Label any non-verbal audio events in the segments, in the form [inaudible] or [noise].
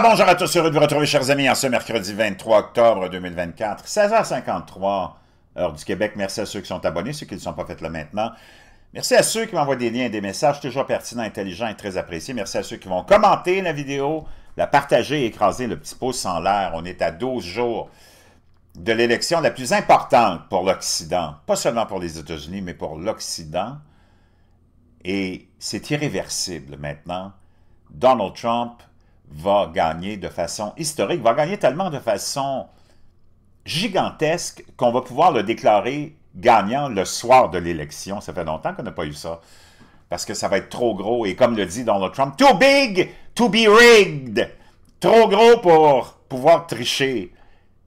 bonjour à tous, heureux de vous retrouver, chers amis, en ce mercredi 23 octobre 2024, 16h53, heure du Québec. Merci à ceux qui sont abonnés, ceux qui ne sont pas faits là maintenant. Merci à ceux qui m'envoient des liens et des messages, toujours pertinents, intelligents et très appréciés. Merci à ceux qui vont commenter la vidéo, la partager et écraser le petit pouce en l'air. On est à 12 jours de l'élection la plus importante pour l'Occident, pas seulement pour les États-Unis, mais pour l'Occident. Et c'est irréversible maintenant. Donald Trump va gagner de façon historique, va gagner tellement de façon gigantesque qu'on va pouvoir le déclarer gagnant le soir de l'élection. Ça fait longtemps qu'on n'a pas eu ça. Parce que ça va être trop gros. Et comme le dit Donald Trump, too big to be rigged. Trop gros pour pouvoir tricher.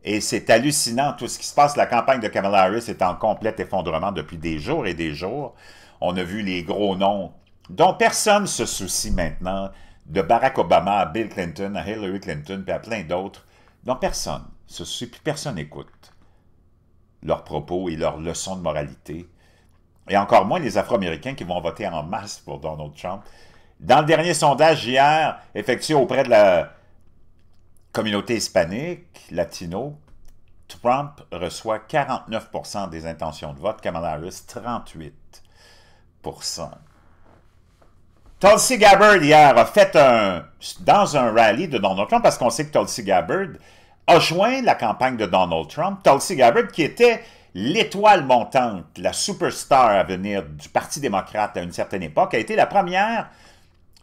Et c'est hallucinant tout ce qui se passe. La campagne de Kamala Harris est en complet effondrement depuis des jours et des jours. On a vu les gros noms dont personne se soucie maintenant de Barack Obama à Bill Clinton, à Hillary Clinton, puis à plein d'autres, dont personne, se puis personne n'écoute leurs propos et leurs leçons de moralité, et encore moins les Afro-Américains qui vont voter en masse pour Donald Trump. Dans le dernier sondage hier, effectué auprès de la communauté hispanique, latino, Trump reçoit 49 des intentions de vote, Kamala Harris 38 Tulsi Gabbard, hier, a fait un... dans un rallye de Donald Trump, parce qu'on sait que Tulsi Gabbard a joint la campagne de Donald Trump. Tulsi Gabbard, qui était l'étoile montante, la superstar à venir du Parti démocrate à une certaine époque, a été la première,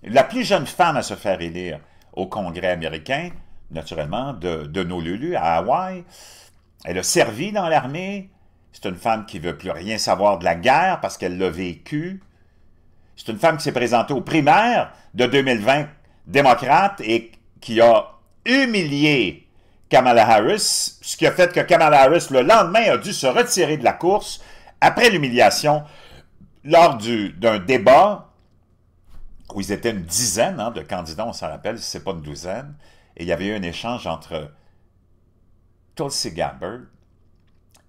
la plus jeune femme à se faire élire au Congrès américain, naturellement, de, Honolulu, à Hawaï. Elle a servi dans l'armée. C'est une femme qui veut plus rien savoir de la guerre parce qu'elle l'a vécu. C'est une femme qui s'est présentée aux primaires de 2020 démocrate et qui a humilié Kamala Harris, ce qui a fait que Kamala Harris, le lendemain, a dû se retirer de la course après l'humiliation lors d'un débat où ils étaient une dizaine hein, de candidats, on s'en rappelle, n'est pas une douzaine, et il y avait eu un échange entre Tulsi Gabbard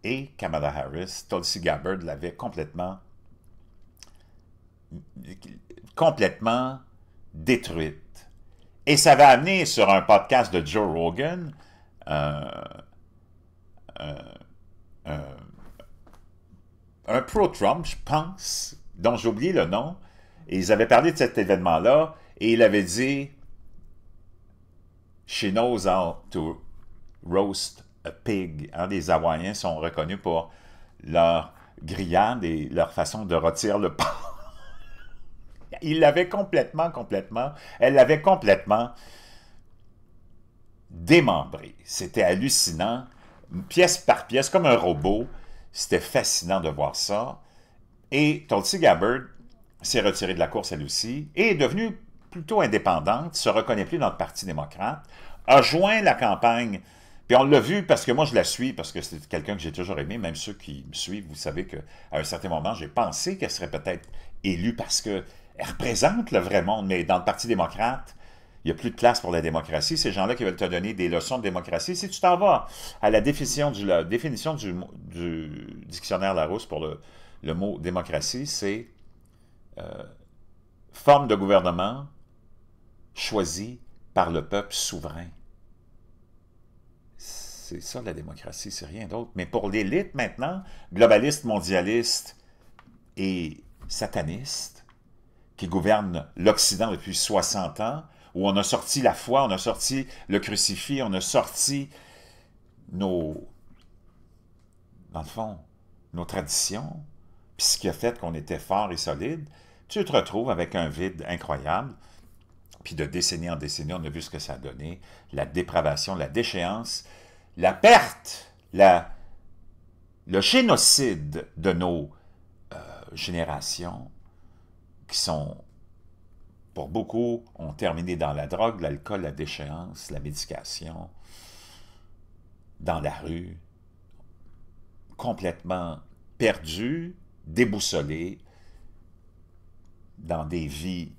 et Kamala Harris. Tulsi Gabbard l'avait complètement complètement détruite. Et ça va amener sur un podcast de Joe Rogan euh, euh, euh, un pro-Trump, je pense, dont j'ai oublié le nom, et ils avaient parlé de cet événement-là, et il avait dit « She knows how to roast a pig hein, Les Hawaïens sont reconnus pour leur grillade et leur façon de retirer le pain il l'avait complètement, complètement, elle l'avait complètement démembré. C'était hallucinant, pièce par pièce, comme un robot. C'était fascinant de voir ça. Et Tulsi Gabbard s'est retirée de la course, elle aussi, et est devenue plutôt indépendante, se reconnaît plus dans le Parti démocrate, a joint la campagne. Puis on l'a vu parce que moi, je la suis, parce que c'est quelqu'un que j'ai toujours aimé. Même ceux qui me suivent, vous savez qu'à un certain moment, j'ai pensé qu'elle serait peut-être élue parce que elle représente le vrai monde, mais dans le Parti démocrate, il n'y a plus de place pour la démocratie. Ces gens-là qui veulent te donner des leçons de démocratie, si tu t'en vas à la définition du, dictionnaire Larousse pour le, mot démocratie, c'est euh, forme de gouvernement choisie par le peuple souverain. C'est ça la démocratie, c'est rien d'autre. Mais pour l'élite maintenant, globaliste, mondialiste et sataniste, qui gouverne l'Occident depuis 60 ans, où on a sorti la foi, on a sorti le crucifix, on a sorti nos, dans le fond, nos traditions, puis ce qui a fait qu'on était fort et solide, tu te retrouves avec un vide incroyable. Puis de décennie en décennie, on a vu ce que ça a donné, la dépravation, la déchéance, la perte, la, le génocide de nos euh, générations, qui sont, pour beaucoup, ont terminé dans la drogue, l'alcool, la déchéance, la médication, dans la rue, complètement perdus, déboussolés, dans des vies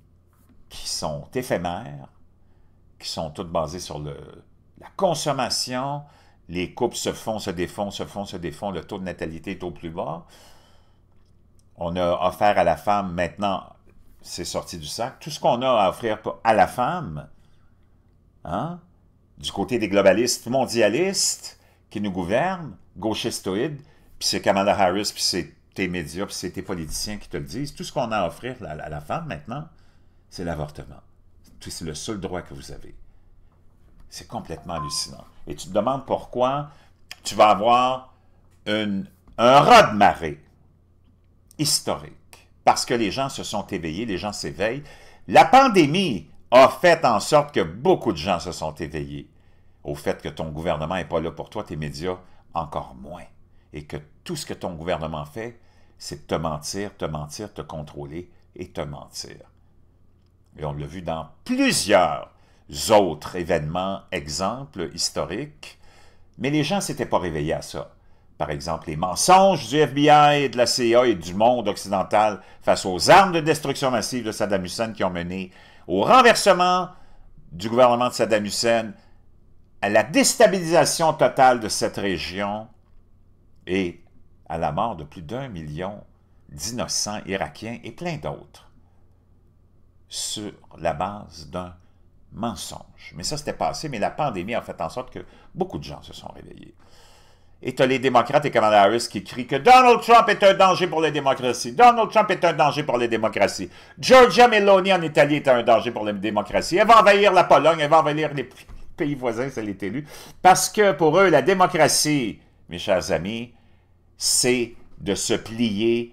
qui sont éphémères, qui sont toutes basées sur le, la consommation, les couples se font, se défont, se font, se défont, le taux de natalité est au plus bas. On a offert à la femme maintenant c'est sorti du sac. Tout ce qu'on a à offrir à la femme, hein, du côté des globalistes mondialistes qui nous gouvernent, gauchistoïdes, puis c'est Kamala Harris, puis c'est tes médias, puis c'est tes politiciens qui te le disent, tout ce qu'on a à offrir à la, femme maintenant, c'est l'avortement. C'est le seul droit que vous avez. C'est complètement hallucinant. Et tu te demandes pourquoi tu vas avoir un raz de marée historique parce que les gens se sont éveillés, les gens s'éveillent. La pandémie a fait en sorte que beaucoup de gens se sont éveillés au fait que ton gouvernement n'est pas là pour toi, tes médias encore moins, et que tout ce que ton gouvernement fait, c'est te mentir, te mentir, te contrôler et te mentir. Et on l'a vu dans plusieurs autres événements, exemples historiques, mais les gens ne s'étaient pas réveillés à ça. Par exemple, les mensonges du FBI de la CIA et du monde occidental face aux armes de destruction massive de Saddam Hussein qui ont mené au renversement du gouvernement de Saddam Hussein, à la déstabilisation totale de cette région et à la mort de plus d'un million d'innocents irakiens et plein d'autres sur la base d'un mensonge. Mais ça, c'était passé, mais la pandémie a fait en sorte que beaucoup de gens se sont réveillés. Et tu les démocrates et Kamala Harris qui crient que Donald Trump est un danger pour la démocratie. Donald Trump est un danger pour la démocratie. Georgia Meloni en Italie est un danger pour la démocratie. Elle va envahir la Pologne, elle va envahir les pays voisins si elle est élue. Parce que pour eux, la démocratie, mes chers amis, c'est de se plier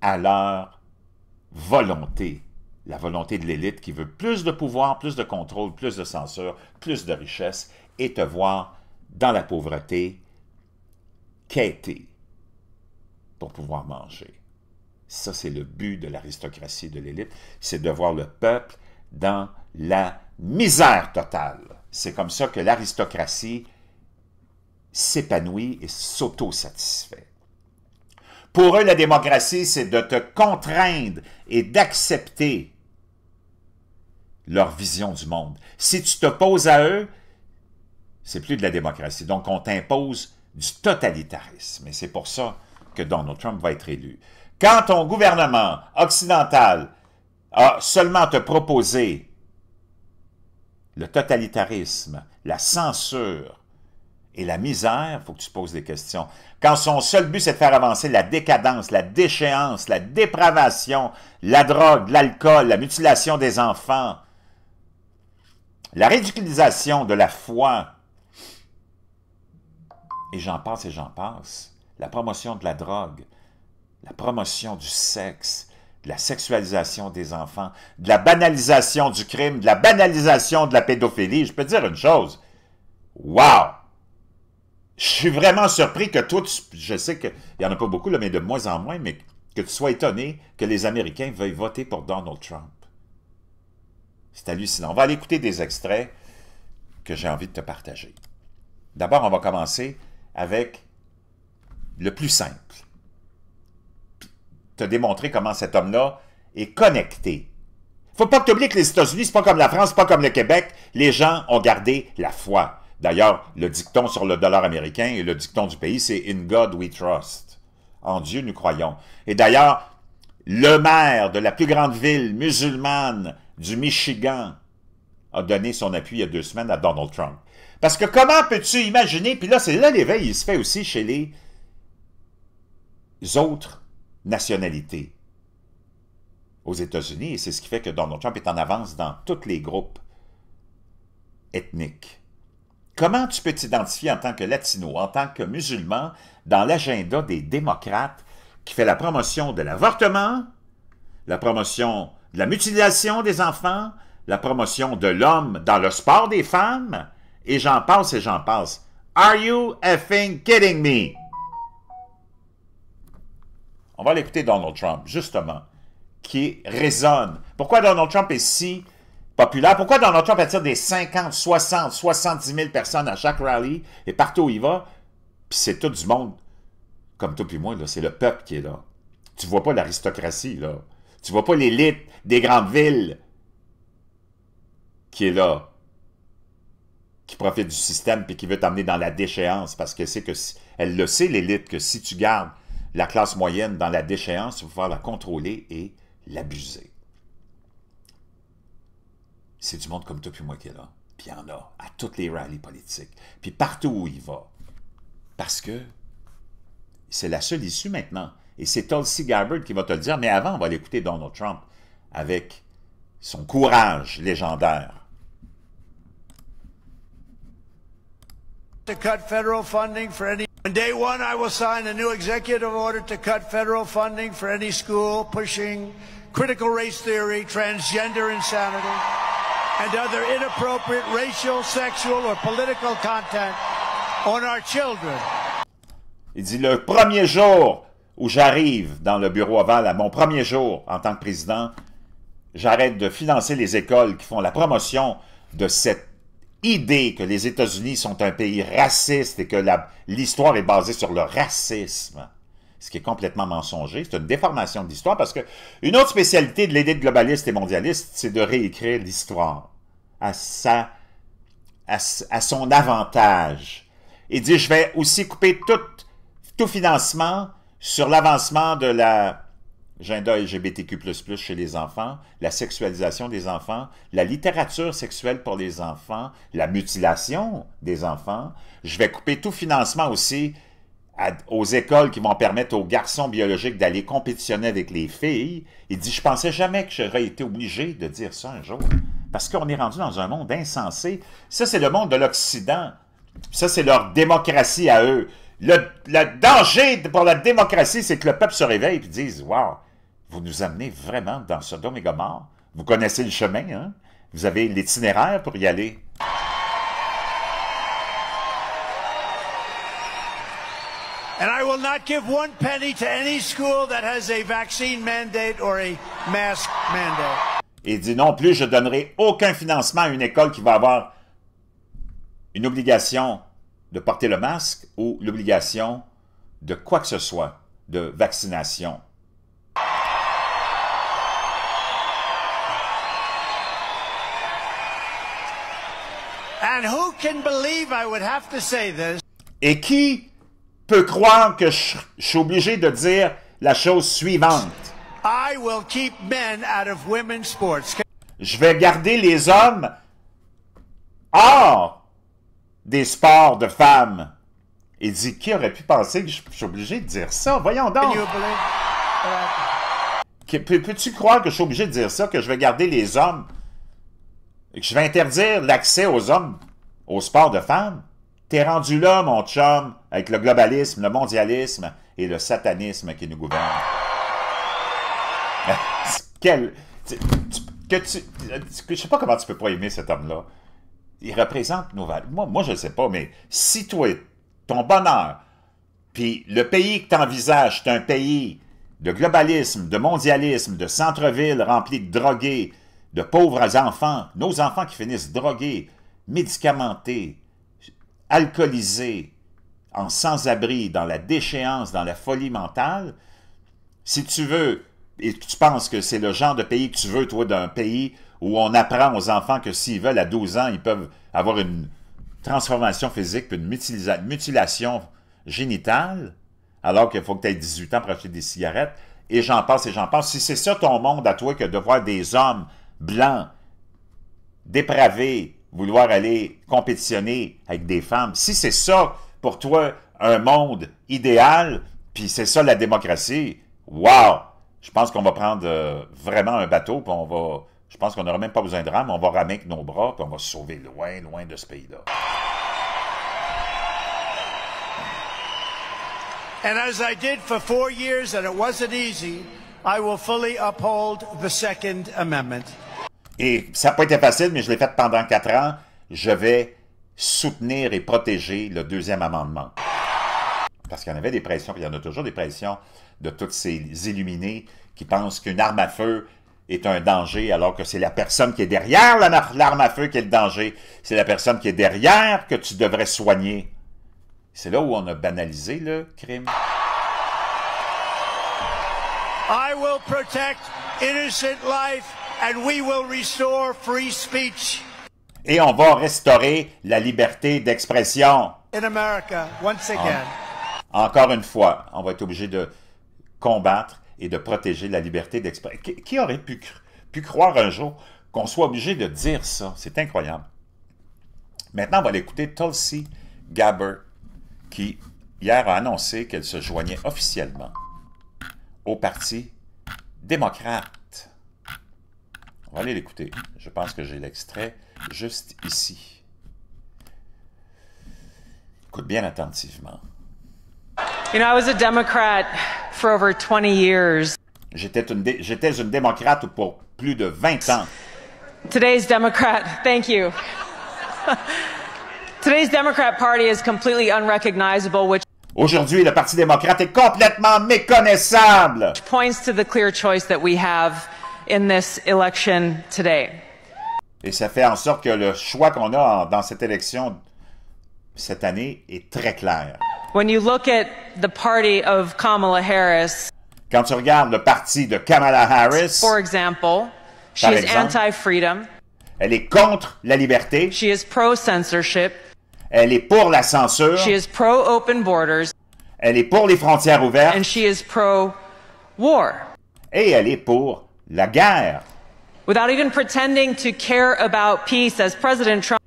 à leur volonté. La volonté de l'élite qui veut plus de pouvoir, plus de contrôle, plus de censure, plus de richesse et te voir dans la pauvreté quêter pour pouvoir manger. Ça, c'est le but de l'aristocratie de l'élite, c'est de voir le peuple dans la misère totale. C'est comme ça que l'aristocratie s'épanouit et s'auto-satisfait. Pour eux, la démocratie, c'est de te contraindre et d'accepter leur vision du monde. Si tu t'opposes à eux, c'est plus de la démocratie. Donc, on t'impose du totalitarisme. Et c'est pour ça que Donald Trump va être élu. Quand ton gouvernement occidental a seulement te proposé le totalitarisme, la censure et la misère, il faut que tu poses des questions. Quand son seul but, c'est de faire avancer la décadence, la déchéance, la dépravation, la drogue, l'alcool, la mutilation des enfants, la ridiculisation de la foi, et j'en passe et j'en passe, la promotion de la drogue, la promotion du sexe, de la sexualisation des enfants, de la banalisation du crime, de la banalisation de la pédophilie, je peux te dire une chose. Wow! Je suis vraiment surpris que toi, je sais qu'il n'y en a pas beaucoup, mais de moins en moins, mais que tu sois étonné que les Américains veuillent voter pour Donald Trump. C'est hallucinant. On va aller écouter des extraits que j'ai envie de te partager. D'abord, on va commencer avec le plus simple. Te démontrer comment cet homme-là est connecté. Faut pas que tu oublies que les États-Unis, c'est pas comme la France, pas comme le Québec. Les gens ont gardé la foi. D'ailleurs, le dicton sur le dollar américain et le dicton du pays, c'est « In God we trust ». En Dieu, nous croyons. Et d'ailleurs, le maire de la plus grande ville musulmane du Michigan a donné son appui il y a deux semaines à Donald Trump. Parce que comment peux-tu imaginer, puis là, c'est là l'éveil, il se fait aussi chez les autres nationalités aux États-Unis, et c'est ce qui fait que Donald Trump est en avance dans tous les groupes ethniques. Comment tu peux t'identifier en tant que latino, en tant que musulman, dans l'agenda des démocrates qui fait la promotion de l'avortement, la promotion de la mutilation des enfants, la promotion de l'homme dans le sport des femmes, et j'en pense et j'en pense. Are you effing kidding me? On va l'écouter Donald Trump, justement, qui résonne. Pourquoi Donald Trump est si populaire? Pourquoi Donald Trump attire des 50, 60, 70 000 personnes à chaque rallye et partout où il va? Puis c'est tout du monde, comme toi puis moi, c'est le peuple qui est là. Tu vois pas l'aristocratie, là. Tu vois pas l'élite des grandes villes qui est là qui profite du système et qui veut t'amener dans la déchéance parce que c'est que elle le sait l'élite que si tu gardes la classe moyenne dans la déchéance, tu vas pouvoir la contrôler et l'abuser. C'est du monde comme toi puis moi qui est là. Puis il y en a à toutes les rallyes politiques. Puis partout où il va. Parce que c'est la seule issue maintenant. Et c'est Tulsi Gabbard qui va te le dire. Mais avant, on va l'écouter Donald Trump avec son courage légendaire. to cut federal funding for any. On day one, I will sign a new executive order to cut federal funding for any school pushing critical race theory, transgender insanity, and other inappropriate racial, sexual, or political content on our children. Il dit le premier jour où j'arrive dans le bureau Oval, à mon premier jour en tant que président, j'arrête de financer les écoles qui font la promotion de cette idée que les États-Unis sont un pays raciste et que l'histoire est basée sur le racisme, ce qui est complètement mensonger, c'est une déformation de l'histoire, parce que une autre spécialité de l'idée globaliste et mondialiste, c'est de réécrire l'histoire à, son avantage. Et dit, je vais aussi couper tout, tout financement sur l'avancement de la Agenda LGBTQ++ chez les enfants, la sexualisation des enfants, la littérature sexuelle pour les enfants, la mutilation des enfants. Je vais couper tout financement aussi aux écoles qui vont permettre aux garçons biologiques d'aller compétitionner avec les filles. Il dit, je pensais jamais que j'aurais été obligé de dire ça un jour. Parce qu'on est rendu dans un monde insensé. Ça, c'est le monde de l'Occident. Ça, c'est leur démocratie à eux. Le, le danger pour la démocratie, c'est que le peuple se réveille et dise, wow, vous nous amenez vraiment dans ce et Gomorre. Vous connaissez le chemin, hein? Vous avez l'itinéraire pour y aller. Et il dit non plus, je donnerai aucun financement à une école qui va avoir une obligation de porter le masque ou l'obligation de quoi que ce soit de vaccination. Et qui peut croire que je, suis obligé de dire la chose suivante? Je vais garder les hommes hors des sports de femmes. Et dit, qui aurait pu penser que je suis obligé de dire ça? Voyons donc! Peux-tu croire que je suis obligé de dire ça, que je vais garder les hommes, et que je vais interdire l'accès aux hommes au sport de femmes, t'es rendu là, mon chum, avec le globalisme, le mondialisme et le satanisme qui nous gouverne. [laughs] Quel... ne je sais pas comment tu peux pas aimer cet homme-là. Il représente nos valeurs. Moi, moi, je sais pas, mais si toi, ton bonheur, puis le pays que t'envisages, c'est un pays de globalisme, de mondialisme, de centre-ville rempli de drogués, de pauvres enfants, nos enfants qui finissent drogués, médicamentés, alcoolisés, en sans-abri, dans la déchéance, dans la folie mentale, si tu veux, et tu penses que c'est le genre de pays que tu veux, toi, d'un pays où on apprend aux enfants que s'ils veulent, à 12 ans, ils peuvent avoir une transformation physique, puis une mutilation génitale, alors qu'il faut que tu aies 18 ans pour acheter des cigarettes, et j'en pense, et j'en pense. Si c'est ça ton monde à toi, que de voir des hommes blancs, dépravés, vouloir aller compétitionner avec des femmes, si c'est ça pour toi un monde idéal, puis c'est ça la démocratie, wow! Je pense qu'on va prendre euh, vraiment un bateau, puis on va. Je pense qu'on n'aura même pas besoin de rame, on va ramer avec nos bras, puis on va se sauver loin, loin de ce pays-là. And as I did for four years, and it wasn't easy, I will fully uphold the Second Amendment. Et ça n'a pas été facile, mais je l'ai fait pendant quatre ans. Je vais soutenir et protéger le deuxième amendement. Parce qu'il y en avait des pressions, puis il y en a toujours des pressions de tous ces illuminés qui pensent qu'une arme à feu est un danger, alors que c'est la personne qui est derrière l'arme à feu qui est le danger. C'est la personne qui est derrière que tu devrais soigner. C'est là où on a banalisé le crime. I will protect innocent life speech. Et on va restaurer la liberté d'expression. Ah. encore une fois, on va être obligé de combattre et de protéger la liberté d'expression. Qui, aurait pu, croire un jour qu'on soit obligé de dire ça? C'est incroyable. Maintenant, on va l'écouter Tulsi Gabbard, qui hier a annoncé qu'elle se joignait officiellement au Parti démocrate. On va aller l'écouter. Je pense que j'ai l'extrait juste ici. Écoute bien attentivement. You know, I was a Democrat for over 20 years. J'étais une, j'étais une démocrate pour plus de 20 ans. Today's Democrat, thank you. [laughs] Today's Democrat Party is completely unrecognizable, which Aujourd'hui, le Parti démocrate est complètement méconnaissable. points to the clear choice that we have et ça fait en sorte que le choix qu'on a dans cette élection cette année est très clair. When you look at the party of Kamala Harris, quand tu regardes le parti de Kamala Harris, for example, she is anti-freedom. Elle est contre la liberté. She is pro-censorship. Elle est pour la censure. She is pro-open borders. Elle est pour les frontières ouvertes. And she is pro-war. Et elle est pour la guerre. Without even pretending to care about peace as President Trump...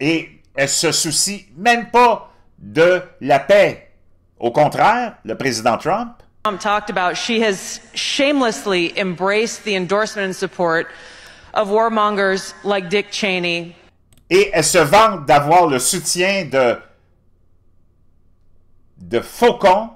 Et elle se soucie même pas de la paix. Au contraire, le président Trump Trump talked about, she has shamelessly embraced the endorsement and support of warmongers like Dick Cheney. Et elle se vante d'avoir le soutien de, de faucons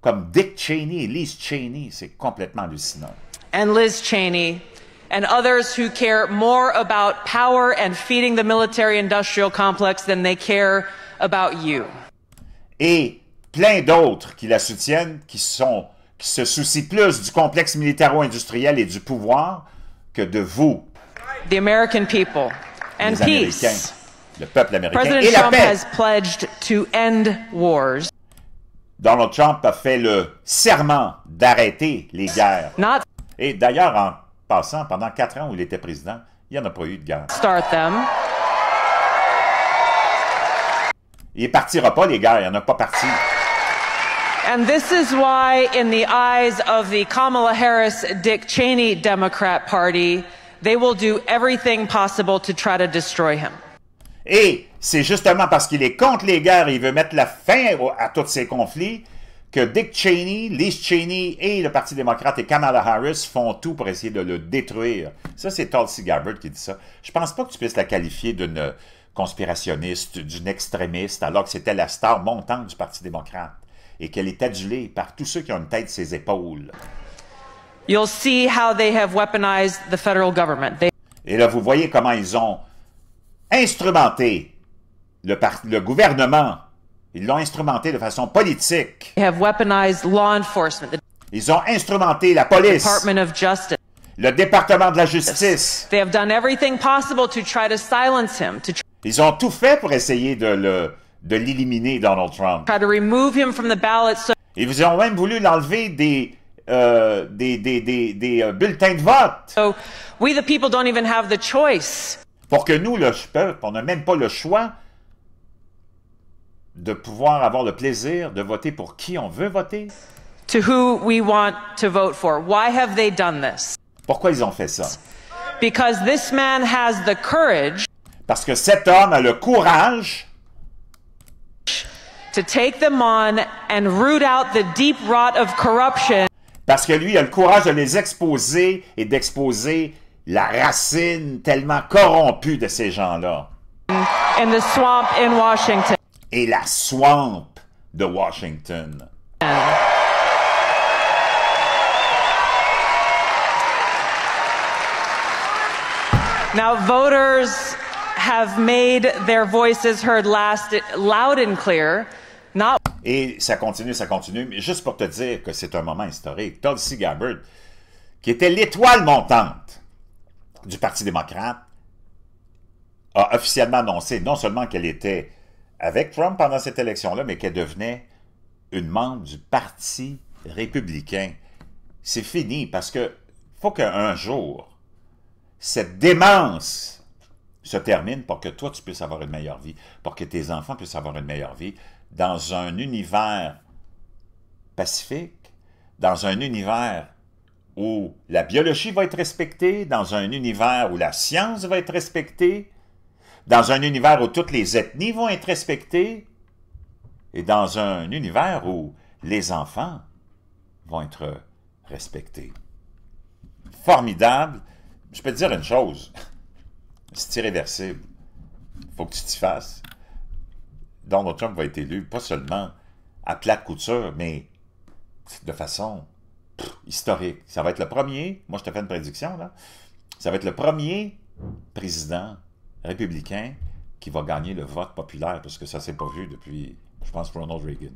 comme Dick Cheney et Liz Cheney. C'est complètement hallucinant and Liz Cheney and others who care more about power and feeding the military industrial complex than they care about you. Et plein d'autres qui la soutiennent, qui, sont, qui se soucient plus du complexe militaro-industriel et du pouvoir que de vous. The American people and peace. Le peuple américain et la paix. Donald Trump a fait le serment d'arrêter les guerres. Et d'ailleurs, en passant, pendant quatre ans où il était président, il n'y en a pas eu de guerre. Il ne partira pas, les guerres. Il n'y en a pas parti. And this is why, in the eyes of the Kamala Harris, Dick Cheney Democrat Party, they will do everything possible to try to destroy him. Et c'est justement parce qu'il est contre les guerres et il veut mettre la fin à tous ces conflits que Dick Cheney, Liz Cheney et le Parti démocrate et Kamala Harris font tout pour essayer de le détruire. Ça, c'est Tulsi Gabbard qui dit ça. Je pense pas que tu puisses la qualifier d'une conspirationniste, d'une extrémiste, alors que c'était la star montante du Parti démocrate et qu'elle est adulée par tous ceux qui ont une tête ses épaules. Et là, vous voyez comment ils ont instrumenté le, le gouvernement ils l'ont instrumenté de façon politique. Ils ont instrumenté la police. Le département de la justice. Ils ont tout fait pour essayer de l'éliminer Donald Trump. Ils ont même voulu l'enlever des euh, euh, bulletins de vote. Pour que nous, le peuple, on n'a même pas le choix de pouvoir avoir le plaisir de voter pour qui on veut voter. To who we want to vote for. Why have they done this? Pourquoi ils ont fait ça? Because this man has the courage Parce que cet homme a le courage to take them on and root out the deep rot of corruption. Parce que lui a le courage de les exposer et d'exposer la racine tellement corrompue de ces gens-là. In the swamp in Washington et la swamp de Washington. Now, voters have made their voices heard loud and clear. Et ça continue, ça continue, mais juste pour te dire que c'est un moment historique. Tulsi Gabbard, qui était l'étoile montante du Parti démocrate, a officiellement annoncé non seulement qu'elle était avec Trump pendant cette élection-là, mais qu'elle devenait une membre du Parti républicain. C'est fini parce que faut qu'un jour, cette démence se termine pour que toi, tu puisses avoir une meilleure vie, pour que tes enfants puissent avoir une meilleure vie dans un univers pacifique, dans un univers où la biologie va être respectée, dans un univers où la science va être respectée, dans un univers où toutes les ethnies vont être respectées et dans un univers où les enfants vont être respectés. Formidable. Je peux te dire une chose, c'est irréversible. Il faut que tu t'y fasses. Donald Trump va être élu, pas seulement à plate couture, mais de façon historique. Ça va être le premier, moi je te fais une prédiction là, ça va être le premier président républicain qui va gagner le vote populaire, parce que ça s'est pas vu depuis, je pense, Ronald Reagan.